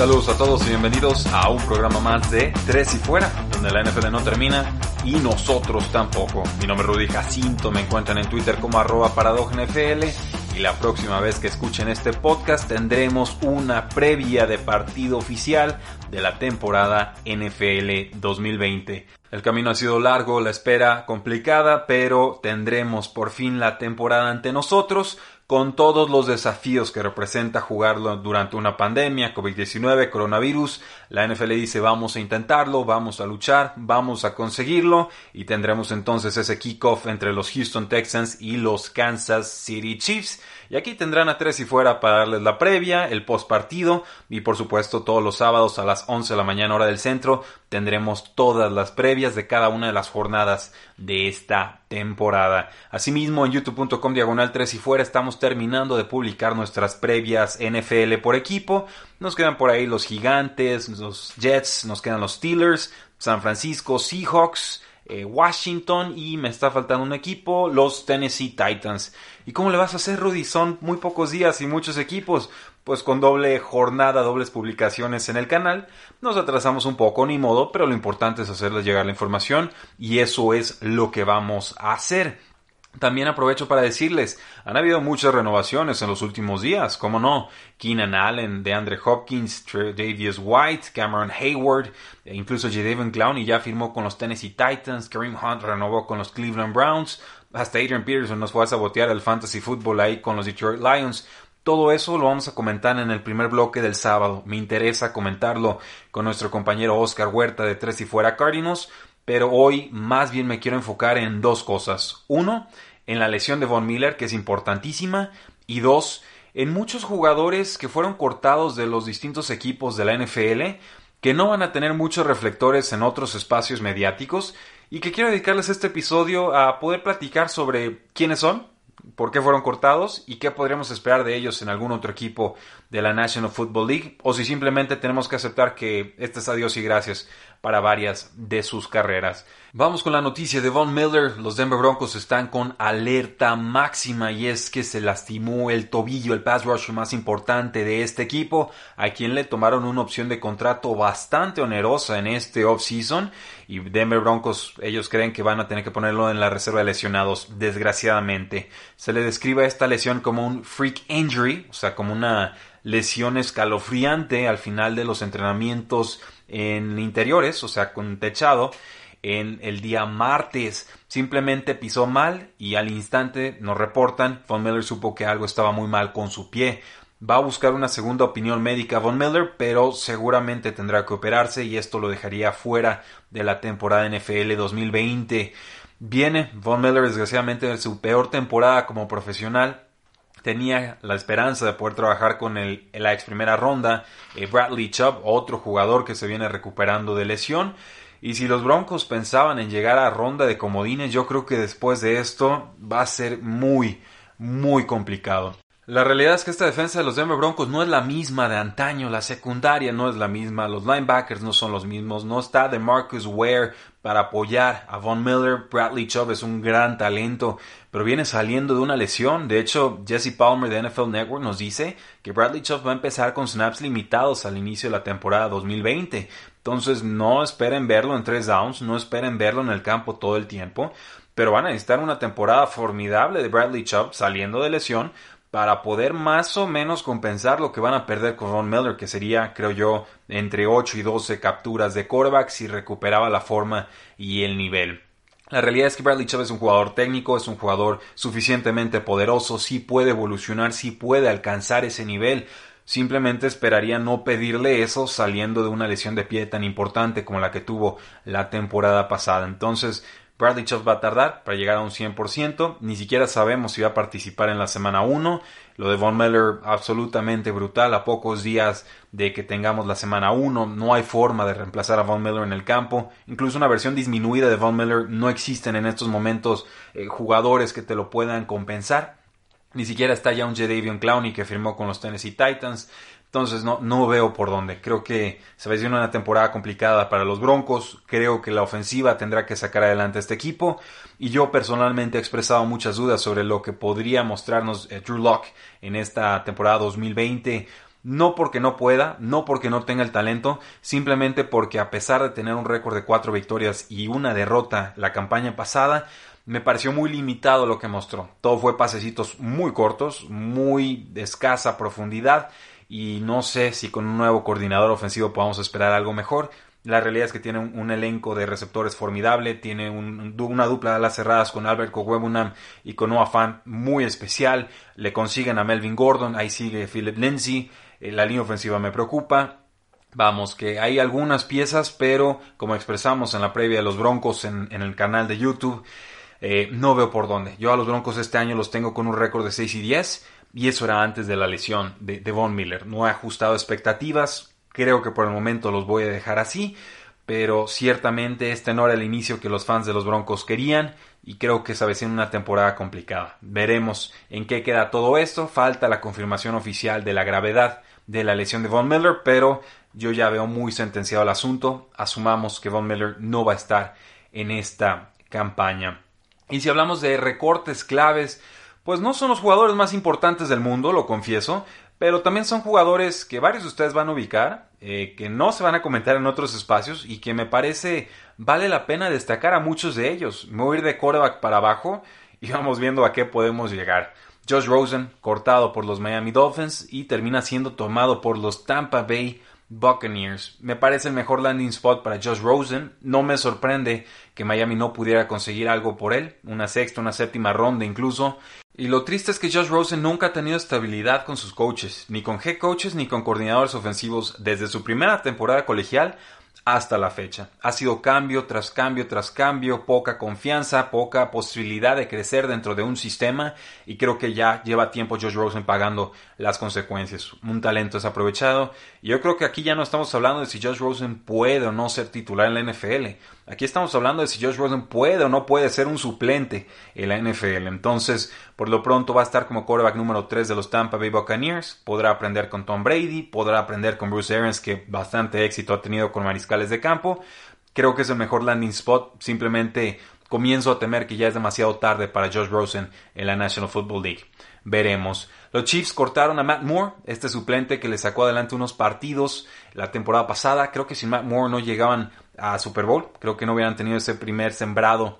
Saludos a todos y bienvenidos a un programa más de Tres y Fuera, donde la NFL no termina y nosotros tampoco. Mi nombre es Rudy Jacinto, me encuentran en Twitter como arroba nfl y la próxima vez que escuchen este podcast tendremos una previa de partido oficial de la temporada NFL 2020. El camino ha sido largo, la espera complicada, pero tendremos por fin la temporada ante nosotros con todos los desafíos que representa jugarlo durante una pandemia, COVID-19, coronavirus, la NFL dice vamos a intentarlo, vamos a luchar, vamos a conseguirlo y tendremos entonces ese kickoff entre los Houston Texans y los Kansas City Chiefs y aquí tendrán a Tres y Fuera para darles la previa, el post partido y por supuesto todos los sábados a las 11 de la mañana hora del centro tendremos todas las previas de cada una de las jornadas de esta temporada. Asimismo en youtube.com diagonal 3 y fuera estamos terminando de publicar nuestras previas NFL por equipo. Nos quedan por ahí los Gigantes, los Jets, nos quedan los Steelers, San Francisco, Seahawks, eh, Washington y me está faltando un equipo, los Tennessee Titans. ¿Y cómo le vas a hacer, Rudy? Son muy pocos días y muchos equipos. Pues con doble jornada, dobles publicaciones en el canal, nos atrasamos un poco, ni modo, pero lo importante es hacerles llegar la información y eso es lo que vamos a hacer. También aprovecho para decirles, han habido muchas renovaciones en los últimos días, como no, Keenan Allen, de Andre Hopkins, Davis White, Cameron Hayward, e incluso incluso Clown Clowney ya firmó con los Tennessee Titans, Kareem Hunt renovó con los Cleveland Browns, hasta Adrian Peterson nos fue a sabotear el fantasy football ahí con los Detroit Lions. Todo eso lo vamos a comentar en el primer bloque del sábado. Me interesa comentarlo con nuestro compañero Oscar Huerta de Tres y Fuera Cardinals pero hoy más bien me quiero enfocar en dos cosas. Uno, en la lesión de Von Miller, que es importantísima, y dos, en muchos jugadores que fueron cortados de los distintos equipos de la NFL, que no van a tener muchos reflectores en otros espacios mediáticos, y que quiero dedicarles este episodio a poder platicar sobre quiénes son, por qué fueron cortados y qué podríamos esperar de ellos en algún otro equipo de la National Football League o si simplemente tenemos que aceptar que este es adiós y gracias para varias de sus carreras. Vamos con la noticia de Von Miller. Los Denver Broncos están con alerta máxima y es que se lastimó el tobillo, el pass rusher más importante de este equipo, a quien le tomaron una opción de contrato bastante onerosa en este offseason y Denver Broncos ellos creen que van a tener que ponerlo en la reserva de lesionados, desgraciadamente. Se le describe a esta lesión como un freak injury, o sea, como una lesión escalofriante al final de los entrenamientos en interiores, o sea, con techado, en el día martes. Simplemente pisó mal y al instante nos reportan, Von Miller supo que algo estaba muy mal con su pie. Va a buscar una segunda opinión médica Von Miller, pero seguramente tendrá que operarse y esto lo dejaría fuera de la temporada NFL 2020. Viene Von Miller desgraciadamente de su peor temporada como profesional tenía la esperanza de poder trabajar con el, la ex primera ronda, eh, Bradley Chubb, otro jugador que se viene recuperando de lesión. Y si los Broncos pensaban en llegar a ronda de comodines, yo creo que después de esto va a ser muy, muy complicado. La realidad es que esta defensa de los Denver Broncos no es la misma de antaño, la secundaria no es la misma, los linebackers no son los mismos, no está de Marcus Ware, para apoyar a Von Miller. Bradley Chubb es un gran talento, pero viene saliendo de una lesión. De hecho, Jesse Palmer de NFL Network nos dice que Bradley Chubb va a empezar con snaps limitados al inicio de la temporada 2020. Entonces, no esperen verlo en tres downs, no esperen verlo en el campo todo el tiempo, pero van a necesitar una temporada formidable de Bradley Chubb saliendo de lesión para poder más o menos compensar lo que van a perder con Ron Miller, que sería, creo yo, entre 8 y 12 capturas de coreback si recuperaba la forma y el nivel. La realidad es que Bradley Chubb es un jugador técnico, es un jugador suficientemente poderoso, sí puede evolucionar, sí puede alcanzar ese nivel. Simplemente esperaría no pedirle eso saliendo de una lesión de pie tan importante como la que tuvo la temporada pasada. Entonces, Bradley Chubb va a tardar para llegar a un 100%. Ni siquiera sabemos si va a participar en la semana 1. Lo de Von Miller absolutamente brutal. A pocos días de que tengamos la semana 1, no hay forma de reemplazar a Von Miller en el campo. Incluso una versión disminuida de Von Miller no existen en estos momentos eh, jugadores que te lo puedan compensar. Ni siquiera está ya un Jadavion Clowney que firmó con los Tennessee Titans. Entonces no, no veo por dónde. Creo que se va a una temporada complicada para los Broncos. Creo que la ofensiva tendrá que sacar adelante este equipo. Y yo personalmente he expresado muchas dudas sobre lo que podría mostrarnos eh, Drew Locke en esta temporada 2020. No porque no pueda, no porque no tenga el talento, simplemente porque a pesar de tener un récord de cuatro victorias y una derrota la campaña pasada, me pareció muy limitado lo que mostró. Todo fue pasecitos muy cortos, muy de escasa profundidad y no sé si con un nuevo coordinador ofensivo podamos esperar algo mejor. La realidad es que tiene un, elenco de receptores formidable, tiene una dupla de alas cerradas con Albert Kogwebunam y con Noah muy especial. Le consiguen a Melvin Gordon, ahí sigue Philip Lindsay. Eh, la línea ofensiva me preocupa. Vamos, que hay algunas piezas, pero como expresamos en la previa de los Broncos en, el canal de YouTube, eh, no veo por dónde. Yo a los Broncos este año los tengo con un récord de 6 y 10 y eso era antes de la lesión de, Von Miller. No he ajustado expectativas, creo que por el momento los voy a dejar así, pero ciertamente este no era el inicio que los fans de los Broncos querían y creo que se avecina una temporada complicada. Veremos en qué queda todo esto, falta la confirmación oficial de la gravedad de la lesión de Von Miller, pero yo ya veo muy sentenciado el asunto, asumamos que Von Miller no va a estar en esta campaña. Y si hablamos de recortes claves, pues no son los jugadores más importantes del mundo, lo confieso, pero también son jugadores que varios de ustedes van a ubicar, eh, que no se van a comentar en otros espacios y que me parece vale la pena destacar a muchos de ellos. Me voy a ir de quarterback para abajo y vamos viendo a qué podemos llegar. Josh Rosen, cortado por los Miami Dolphins y termina siendo tomado por los Tampa Bay Buccaneers. Me parece el mejor landing spot para Josh Rosen. No me sorprende que Miami no pudiera conseguir algo por él, una sexta, una séptima ronda incluso. Y lo triste es que Josh Rosen nunca ha tenido estabilidad con sus coaches, ni con head coaches ni con coordinadores ofensivos desde su primera temporada colegial hasta la fecha. Ha sido cambio tras cambio tras cambio, poca confianza, poca posibilidad de crecer dentro de un sistema y creo que ya lleva tiempo Josh Rosen pagando las consecuencias. Un talento desaprovechado. Y yo creo que aquí ya no estamos hablando de si Josh Rosen puede o no ser titular en la NFL. Aquí estamos hablando de si Josh Rosen puede o no puede ser un suplente en la NFL. Entonces, por lo pronto va a estar como quarterback número 3 de los Tampa Bay Buccaneers. Podrá aprender con Tom Brady, podrá aprender con Bruce Arians, que bastante éxito ha tenido con mariscales de campo. Creo que es el mejor landing spot. Simplemente comienzo a temer que ya es demasiado tarde para Josh Rosen en la National Football League. Veremos. Los Chiefs cortaron a Matt Moore, este suplente que le sacó adelante unos partidos la temporada pasada. Creo que sin Matt Moore no llegaban a Super Bowl. Creo que no hubieran tenido ese primer sembrado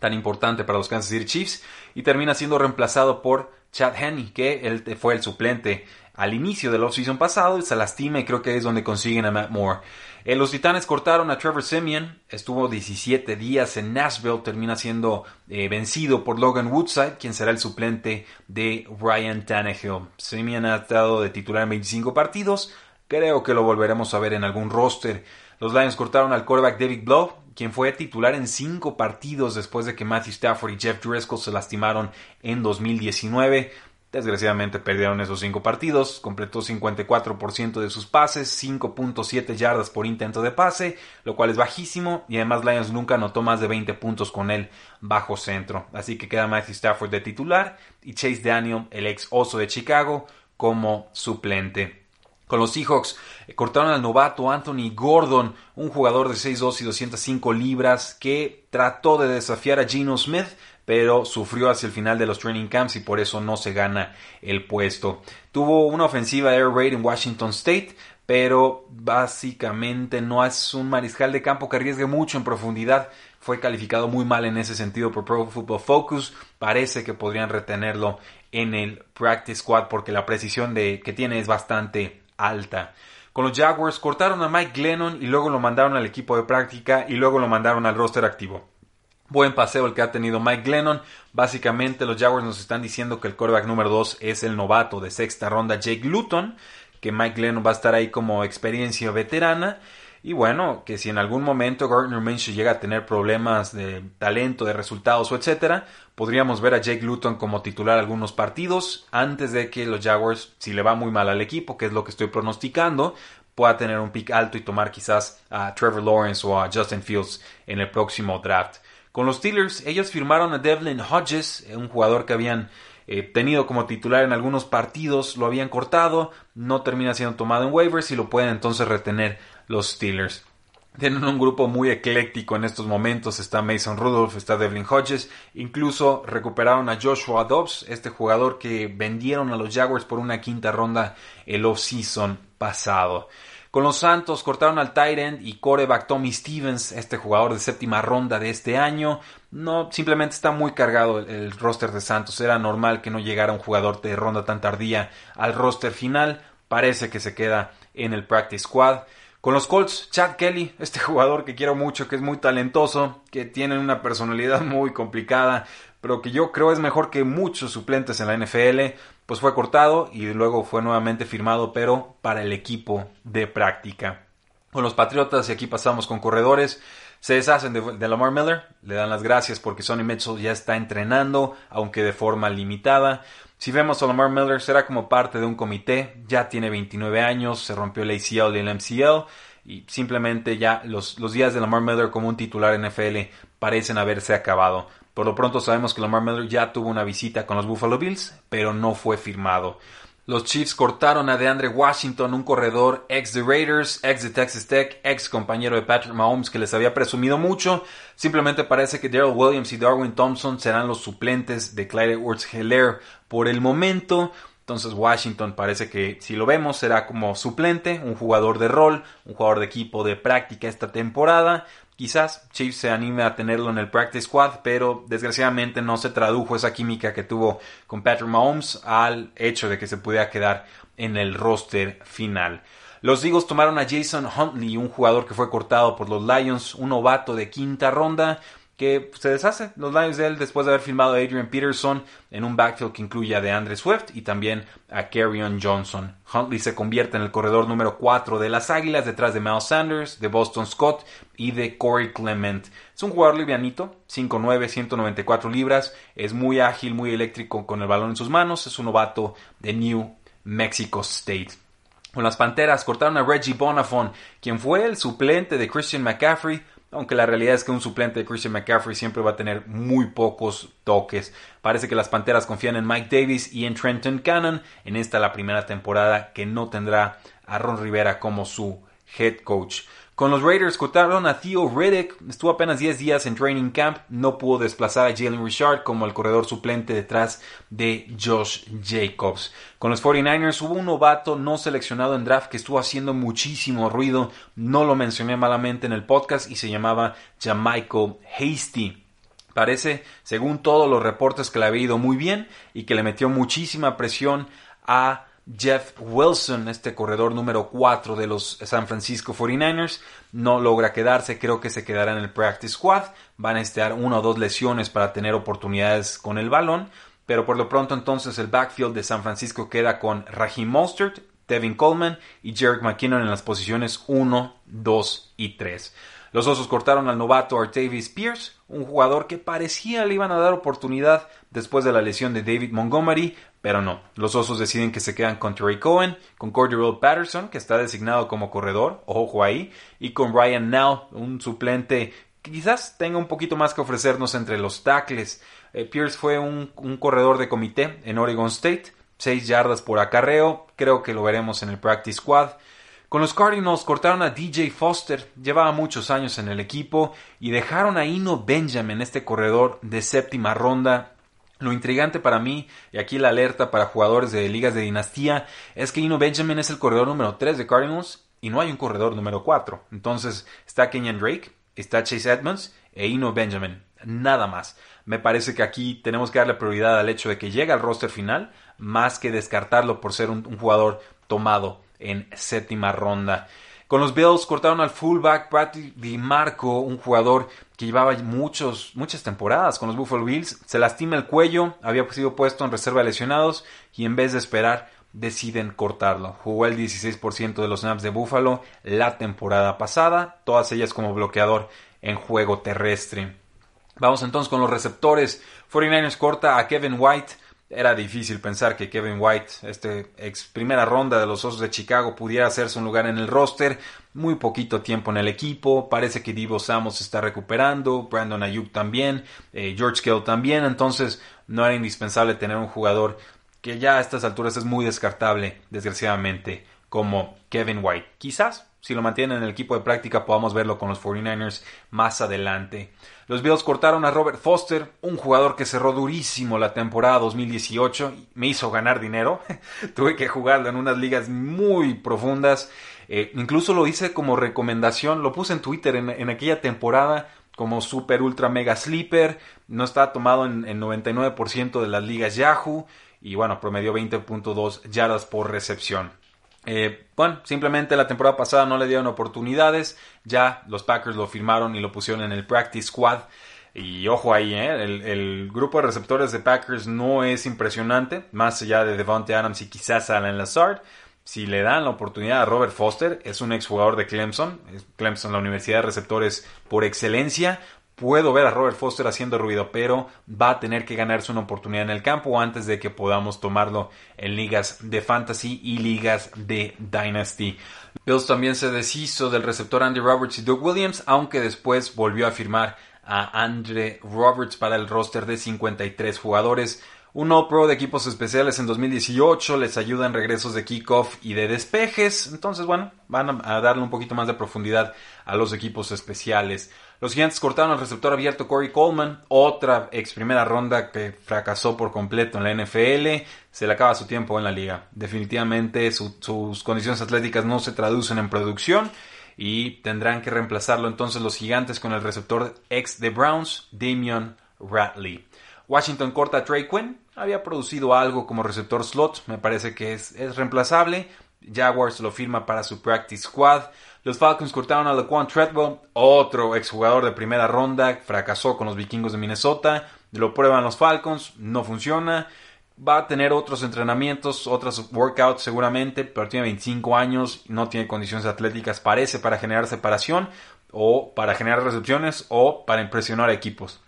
tan importante para los Kansas City Chiefs. Y termina siendo reemplazado por Chad Henney, que él fue el suplente al inicio de la offseason pasado, se lastima y creo que es donde consiguen a Matt Moore. Eh, los Titanes cortaron a Trevor Simeon, estuvo 17 días en Nashville, termina siendo eh, vencido por Logan Woodside, quien será el suplente de Ryan Tannehill. Simeon ha estado de titular en 25 partidos, creo que lo volveremos a ver en algún roster. Los Lions cortaron al quarterback David Blow, quien fue titular en cinco partidos después de que Matthew Stafford y Jeff Driscoll se lastimaron en 2019. Desgraciadamente perdieron esos cinco partidos, completó 54% de sus pases, 5.7 yardas por intento de pase, lo cual es bajísimo y además Lions nunca anotó más de 20 puntos con él bajo centro. Así que queda Matthew Stafford de titular y Chase Daniel, el ex oso de Chicago, como suplente con los Seahawks. Eh, cortaron al novato Anthony Gordon, un jugador de 6'2 y 205 libras que trató de desafiar a Geno Smith, pero sufrió hacia el final de los training camps y por eso no se gana el puesto. Tuvo una ofensiva air raid en Washington State, pero básicamente no es un mariscal de campo que arriesgue mucho en profundidad. Fue calificado muy mal en ese sentido por Pro Football Focus. Parece que podrían retenerlo en el practice squad porque la precisión de, que tiene es bastante alta. Con los Jaguars cortaron a Mike Glennon y luego lo mandaron al equipo de práctica y luego lo mandaron al roster activo. Buen paseo el que ha tenido Mike Glennon. Básicamente los Jaguars nos están diciendo que el quarterback número 2 es el novato de sexta ronda Jake Luton, que Mike Glennon va a estar ahí como experiencia veterana. Y bueno, que si en algún momento Gardner Minshew llega a tener problemas de talento, de resultados o etcétera, podríamos ver a Jake Luton como titular algunos partidos antes de que los Jaguars, si le va muy mal al equipo, que es lo que estoy pronosticando, pueda tener un pick alto y tomar quizás a Trevor Lawrence o a Justin Fields en el próximo draft. Con los Steelers, ellos firmaron a Devlin Hodges, eh, un jugador que habían eh, tenido como titular en algunos partidos, lo habían cortado, no termina siendo tomado en waivers y lo pueden entonces retener los Steelers. Tienen un grupo muy ecléctico en estos momentos. Está Mason Rudolph, está Devlin Hodges. Incluso recuperaron a Joshua Dobbs, este jugador que vendieron a los Jaguars por una quinta ronda el off-season pasado. Con los Santos cortaron al Tyrant y coreback Tommy Stevens, este jugador de séptima ronda de este año. No, simplemente está muy cargado el, el roster de Santos. Era normal que no llegara un jugador de ronda tan tardía al roster final. Parece que se queda en el practice squad. Con los Colts, Chad Kelly, este jugador que quiero mucho, que es muy talentoso, que tiene una personalidad muy complicada, pero que yo creo es mejor que muchos suplentes en la NFL, pues fue cortado y luego fue nuevamente firmado, pero para el equipo de práctica. Con los Patriotas, y aquí pasamos con corredores, se deshacen de, Lamar Miller, le dan las gracias porque Sonny Mitchell ya está entrenando, aunque de forma limitada. Si vemos a Lamar Miller, será como parte de un comité, ya tiene 29 años, se rompió el ACL y el MCL, y simplemente ya los, los días de Lamar Miller como un titular NFL parecen haberse acabado. Por lo pronto sabemos que Lamar Miller ya tuvo una visita con los Buffalo Bills, pero no fue firmado. Los Chiefs cortaron a DeAndre Washington, un corredor ex de Raiders, ex de Texas Tech, ex compañero de Patrick Mahomes que les había presumido mucho. Simplemente parece que Daryl Williams y Darwin Thompson serán los suplentes de Clyde edwards heller por el momento. Entonces Washington parece que si lo vemos será como suplente, un jugador de rol, un jugador de equipo de práctica esta temporada. Quizás Chiefs se anime a tenerlo en el practice squad, pero desgraciadamente no se tradujo esa química que tuvo con Patrick Mahomes al hecho de que se pudiera quedar en el roster final. Los Digos tomaron a Jason Huntley, un jugador que fue cortado por los Lions, un novato de quinta ronda, que se deshace los daños de él después de haber filmado a Adrian Peterson en un backfield que incluye a DeAndre Swift y también a Carrion Johnson. Huntley se convierte en el corredor número 4 de las Águilas detrás de Miles Sanders, de Boston Scott y de Corey Clement. Es un jugador livianito, 5'9, 194 libras, es muy ágil, muy eléctrico con el balón en sus manos, es un novato de New Mexico State con las Panteras cortaron a Reggie Bonafon, quien fue el suplente de Christian McCaffrey aunque la realidad es que un suplente de Christian McCaffrey siempre va a tener muy pocos toques. Parece que las Panteras confían en Mike Davis y en Trenton Cannon en esta la primera temporada que no tendrá a Ron Rivera como su head coach. Con los Raiders cortaron a Theo Riddick, estuvo apenas 10 días en training camp, no pudo desplazar a Jalen Richard como el corredor suplente detrás de Josh Jacobs. Con los 49ers hubo un novato no seleccionado en draft que estuvo haciendo muchísimo ruido, no lo mencioné malamente en el podcast y se llamaba Jamaico Hasty. Parece, según todos los reportes, que le había ido muy bien y que le metió muchísima presión a Jeff Wilson, este corredor número 4 de los San Francisco 49ers, no logra quedarse, creo que se quedará en el practice squad, van a estar una o dos lesiones para tener oportunidades con el balón, pero por lo pronto entonces el backfield de San Francisco queda con Raheem Mostert, Devin Coleman y Jerick McKinnon en las posiciones 1, 2 y 3. Los Osos cortaron al novato Artavis Pierce, un jugador que parecía le iban a dar oportunidad después de la lesión de David Montgomery, pero no. Los Osos deciden que se quedan con Terry Cohen, con Cordero Patterson, que está designado como corredor, ojo ahí, y con Ryan Now, un suplente que quizás tenga un poquito más que ofrecernos entre los tackles. Eh, Pierce fue un, un corredor de comité en Oregon State, 6 yardas por acarreo, creo que lo veremos en el practice squad. Con los Cardinals cortaron a DJ Foster, llevaba muchos años en el equipo, y dejaron a Ino Benjamin, este corredor de séptima ronda. Lo intrigante para mí, y aquí la alerta para jugadores de ligas de dinastía, es que Ino Benjamin es el corredor número 3 de Cardinals y no hay un corredor número 4. Entonces está Kenyan Drake, está Chase Edmonds e Ino Benjamin. Nada más. Me parece que aquí tenemos que darle prioridad al hecho de que llega al roster final, más que descartarlo por ser un jugador tomado en séptima ronda. Con los Bills cortaron al fullback Patrick DiMarco, un jugador que llevaba muchos, muchas temporadas con los Buffalo Bills. Se lastima el cuello, había sido puesto en reserva de lesionados y en vez de esperar deciden cortarlo. Jugó el 16% de los snaps de Buffalo la temporada pasada, todas ellas como bloqueador en juego terrestre. Vamos entonces con los receptores. 49ers corta a Kevin White, era difícil pensar que Kevin White, este ex primera ronda de los Osos de Chicago, pudiera hacerse un lugar en el roster. Muy poquito tiempo en el equipo. Parece que Divo Samos está recuperando. Brandon Ayuk también. Eh, George Kittle también. Entonces no era indispensable tener un jugador que ya a estas alturas es muy descartable, desgraciadamente, como Kevin White. Quizás si lo mantienen en el equipo de práctica, podamos verlo con los 49ers más adelante. Los Bills cortaron a Robert Foster, un jugador que cerró durísimo la temporada 2018. Me hizo ganar dinero. Tuve que jugarlo en unas ligas muy profundas. Eh, incluso lo hice como recomendación. Lo puse en Twitter en, aquella temporada como super ultra mega sleeper. No está tomado en el 99% de las ligas Yahoo. Y bueno, promedió 20.2 yardas por recepción. Eh, bueno, simplemente la temporada pasada no le dieron oportunidades, ya los Packers lo firmaron y lo pusieron en el practice squad. Y ojo ahí, eh, el, grupo de receptores de Packers no es impresionante, más allá de Devontae Adams y quizás Alan Lazard. Si le dan la oportunidad a Robert Foster, es un exjugador de Clemson, Clemson la universidad de receptores por excelencia, puedo ver a Robert Foster haciendo ruido, pero va a tener que ganarse una oportunidad en el campo antes de que podamos tomarlo en ligas de fantasy y ligas de dynasty. Bills también se deshizo del receptor Andy Roberts y Doug Williams, aunque después volvió a firmar a Andre Roberts para el roster de 53 jugadores. Un All-Pro de equipos especiales en 2018 les ayuda en regresos de kickoff y de despejes. Entonces, bueno, van a darle un poquito más de profundidad a los equipos especiales. Los gigantes cortaron al receptor abierto Corey Coleman, otra ex primera ronda que fracasó por completo en la NFL. Se le acaba su tiempo en la liga. Definitivamente sus condiciones atléticas no se traducen en producción y tendrán que reemplazarlo entonces los gigantes con el receptor ex de Browns, Damion Ratley. Washington corta a Trey Quinn, había producido algo como receptor slot, me parece que es, es reemplazable. Jaguars lo firma para su practice squad. Los Falcons cortaron a Laquan Treadwell, otro exjugador de primera ronda, fracasó con los vikingos de Minnesota. Lo prueban los Falcons, no funciona. Va a tener otros entrenamientos, otros workouts seguramente, pero tiene 25 años, no tiene condiciones atléticas, parece, para generar separación o para generar recepciones o para impresionar equipos.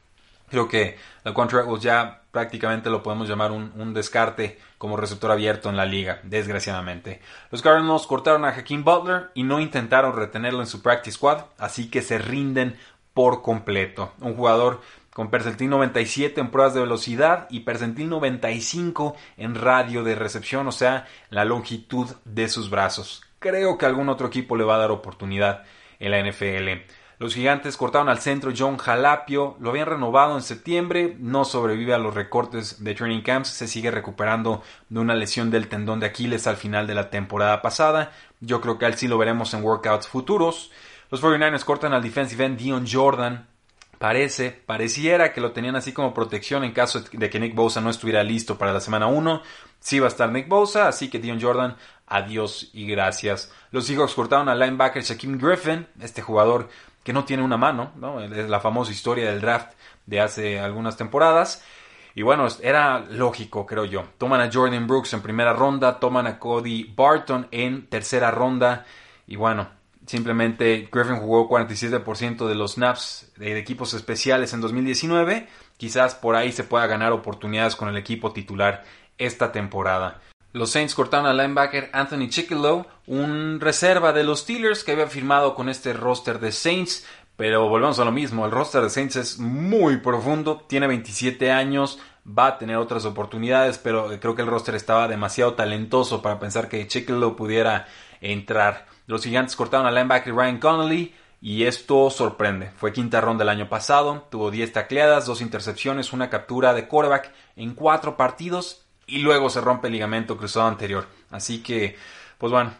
Creo que el Treadwell ya prácticamente lo podemos llamar un, descarte como receptor abierto en la liga, desgraciadamente. Los Cardinals cortaron a Hakeem Butler y no intentaron retenerlo en su practice squad, así que se rinden por completo. Un jugador con percentil 97 en pruebas de velocidad y percentil 95 en radio de recepción, o sea, la longitud de sus brazos. Creo que algún otro equipo le va a dar oportunidad en la NFL. Los gigantes cortaron al centro John Jalapio, lo habían renovado en septiembre, no sobrevive a los recortes de training camps, se sigue recuperando de una lesión del tendón de Aquiles al final de la temporada pasada. Yo creo que así sí lo veremos en workouts futuros. Los 49ers cortan al defensive end Dion Jordan. Parece, pareciera que lo tenían así como protección en caso de que Nick Bosa no estuviera listo para la semana 1. Sí va a estar Nick Bosa, así que Dion Jordan, adiós y gracias. Los Seahawks cortaron al linebacker Shaquem Griffin, este jugador que no tiene una mano, Es la famosa historia del draft de hace algunas temporadas. Y bueno, era lógico, creo yo. Toman a Jordan Brooks en primera ronda, toman a Cody Barton en tercera ronda. Y bueno, simplemente Griffin jugó 47% de los snaps de equipos especiales en 2019. Quizás por ahí se pueda ganar oportunidades con el equipo titular esta temporada. Los Saints cortaron al linebacker Anthony Chickelow, un reserva de los Steelers que había firmado con este roster de Saints. Pero volvemos a lo mismo, el roster de Saints es muy profundo, tiene 27 años, va a tener otras oportunidades, pero eh, creo que el roster estaba demasiado talentoso para pensar que Chickelow pudiera entrar. Los gigantes cortaron al linebacker Ryan Connolly, y esto sorprende. Fue quinta ronda el año pasado, tuvo 10 tacleadas, 2 intercepciones, una captura de quarterback en 4 partidos y luego se rompe el ligamento cruzado anterior. Así que, pues bueno,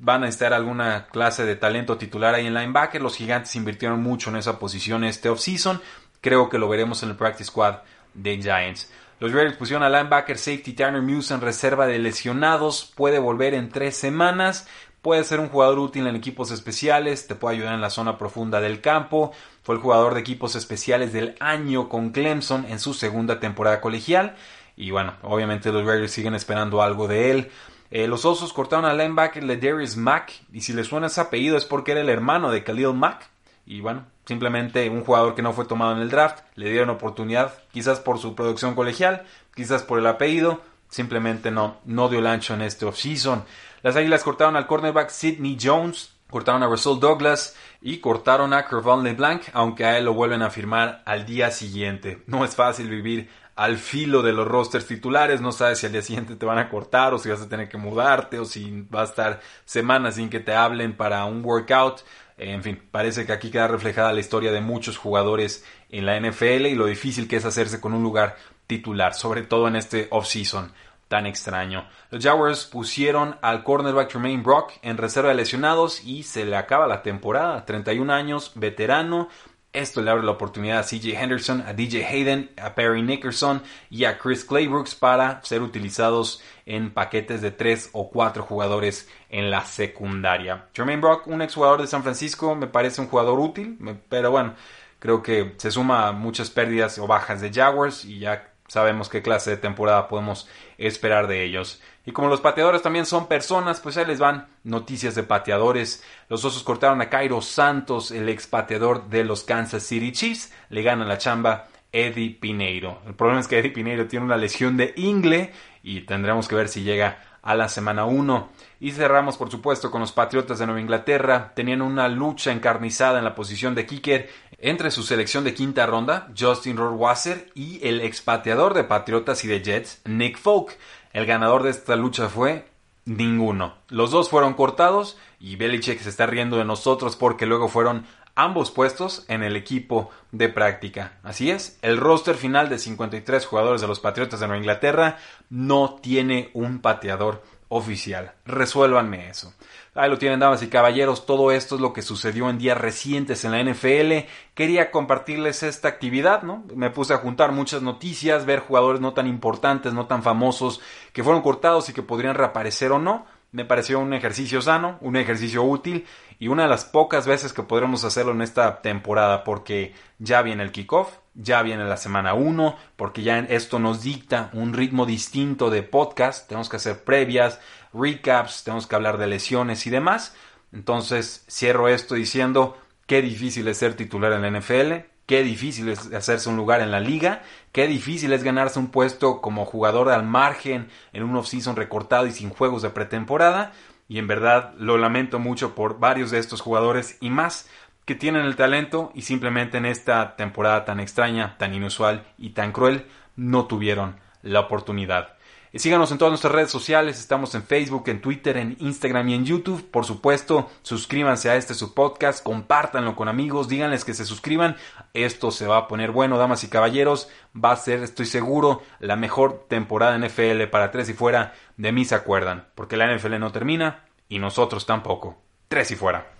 van a estar alguna clase de talento titular ahí en linebacker. Los gigantes invirtieron mucho en esa posición este offseason. Creo que lo veremos en el practice squad de Giants. Los Raiders pusieron a linebacker safety Tanner Muse en reserva de lesionados. Puede volver en tres semanas. Puede ser un jugador útil en equipos especiales, te puede ayudar en la zona profunda del campo. Fue el jugador de equipos especiales del año con Clemson en su segunda temporada colegial. Y bueno, obviamente los Raiders siguen esperando algo de él. Eh, los Osos cortaron al linebacker Ledarius Mack. Y si le suena ese apellido es porque era el hermano de Khalil Mack. Y bueno, simplemente un jugador que no fue tomado en el draft. Le dieron oportunidad, quizás por su producción colegial, quizás por el apellido. Simplemente no, no dio el ancho en este offseason. Las Águilas cortaron al cornerback Sidney Jones. Cortaron a Russell Douglas y cortaron a Kervon LeBlanc, aunque a él lo vuelven a firmar al día siguiente. No es fácil vivir al filo de los rosters titulares, no sabes si al día siguiente te van a cortar o si vas a tener que mudarte o si va a estar semanas sin que te hablen para un workout. En fin, parece que aquí queda reflejada la historia de muchos jugadores en la NFL y lo difícil que es hacerse con un lugar titular, sobre todo en este offseason tan extraño. Los Jaguars pusieron al cornerback ...Jermaine Brock en reserva de lesionados y se le acaba la temporada. 31 años, veterano, esto le abre la oportunidad a CJ Henderson, a DJ Hayden, a Perry Nickerson y a Chris Claybrooks para ser utilizados en paquetes de 3 o 4 jugadores en la secundaria. Jermaine Brock, un exjugador de San Francisco, me parece un jugador útil, pero bueno, creo que se suma a muchas pérdidas o bajas de Jaguars y ya sabemos qué clase de temporada podemos esperar de ellos. Y como los pateadores también son personas, pues ahí les van noticias de pateadores. Los Osos cortaron a Cairo Santos, el ex pateador de los Kansas City Chiefs. Le gana la chamba Eddie Pineiro. El problema es que Eddie Pineiro tiene una lesión de ingle y tendremos que ver si llega a la semana 1. Y cerramos, por supuesto, con los Patriotas de Nueva Inglaterra. Tenían una lucha encarnizada en la posición de kicker entre su selección de quinta ronda, Justin Rohrwasser, y el expateador de Patriotas y de Jets, Nick Folk. El ganador de esta lucha fue ninguno. Los dos fueron cortados y Belichick se está riendo de nosotros porque luego fueron ambos puestos en el equipo de práctica. Así es, el roster final de 53 jugadores de los Patriotas de Nueva Inglaterra no tiene un pateador oficial. Resuélvanme eso. Ahí lo tienen, damas y caballeros, todo esto es lo que sucedió en días recientes en la NFL. Quería compartirles esta actividad, ¿no? Me puse a juntar muchas noticias, ver jugadores no tan importantes, no tan famosos, que fueron cortados y que podrían reaparecer o no. Me pareció un ejercicio sano, un ejercicio útil y una de las pocas veces que podremos hacerlo en esta temporada porque ya viene el kickoff, ya viene la semana 1, porque ya esto nos dicta un ritmo distinto de podcast, tenemos que hacer previas, recaps, tenemos que hablar de lesiones y demás. Entonces cierro esto diciendo qué difícil es ser titular en la NFL, qué difícil es hacerse un lugar en la liga, qué difícil es ganarse un puesto como jugador al margen en un offseason recortado y sin juegos de pretemporada. Y en verdad lo lamento mucho por varios de estos jugadores y más que tienen el talento y simplemente en esta temporada tan extraña, tan inusual y tan cruel no tuvieron la oportunidad. Síganos en todas nuestras redes sociales, estamos en Facebook, en Twitter, en Instagram y en YouTube. Por supuesto, suscríbanse a este su podcast, compártanlo con amigos, díganles que se suscriban. Esto se va a poner bueno, damas y caballeros. Va a ser, estoy seguro, la mejor temporada NFL para tres y fuera. De mí se acuerdan, porque la NFL no termina y nosotros tampoco. Tres y fuera.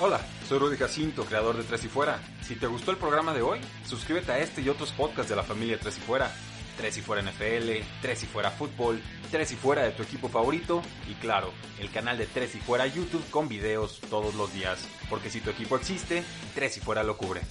Hola, soy Rudy Jacinto, creador de Tres y Fuera. Si te gustó el programa de hoy, suscríbete a este y otros podcasts de la familia Tres y Fuera 3 y fuera NFL, 3 y fuera fútbol, 3 y fuera de tu equipo favorito y claro, el canal de 3 y fuera YouTube con videos todos los días, porque si tu equipo existe, 3 y fuera lo cubre.